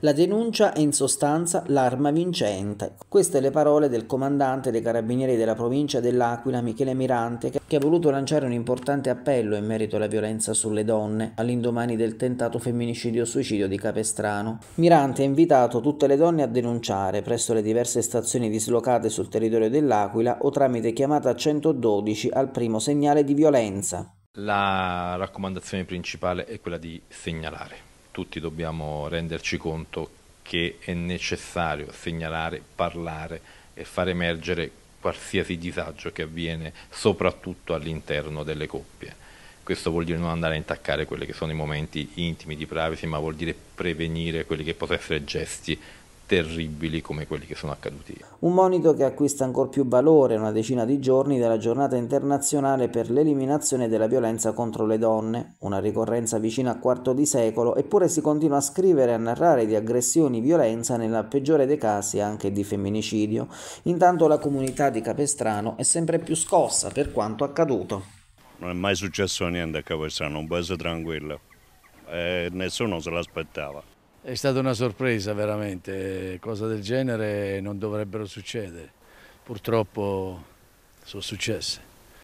La denuncia è in sostanza l'arma vincente. Queste le parole del comandante dei carabinieri della provincia dell'Aquila, Michele Mirante, che ha voluto lanciare un importante appello in merito alla violenza sulle donne all'indomani del tentato femminicidio-suicidio di Capestrano. Mirante ha invitato tutte le donne a denunciare presso le diverse stazioni dislocate sul territorio dell'Aquila o tramite chiamata 112 al primo segnale di violenza. La raccomandazione principale è quella di segnalare tutti dobbiamo renderci conto che è necessario segnalare, parlare e far emergere qualsiasi disagio che avviene soprattutto all'interno delle coppie. Questo vuol dire non andare a intaccare quelli che sono i momenti intimi di privacy, ma vuol dire prevenire quelli che possono essere gesti terribili come quelli che sono accaduti. Un monito che acquista ancora più valore una decina di giorni dalla giornata internazionale per l'eliminazione della violenza contro le donne, una ricorrenza vicina a quarto di secolo, eppure si continua a scrivere e a narrare di aggressioni, violenza, nella peggiore dei casi anche di femminicidio. Intanto la comunità di Capestrano è sempre più scossa per quanto accaduto. Non è mai successo niente a Capestrano, un paese tranquillo e eh, nessuno se l'aspettava è stata una sorpresa veramente, cose del genere non dovrebbero succedere. Purtroppo sono successe.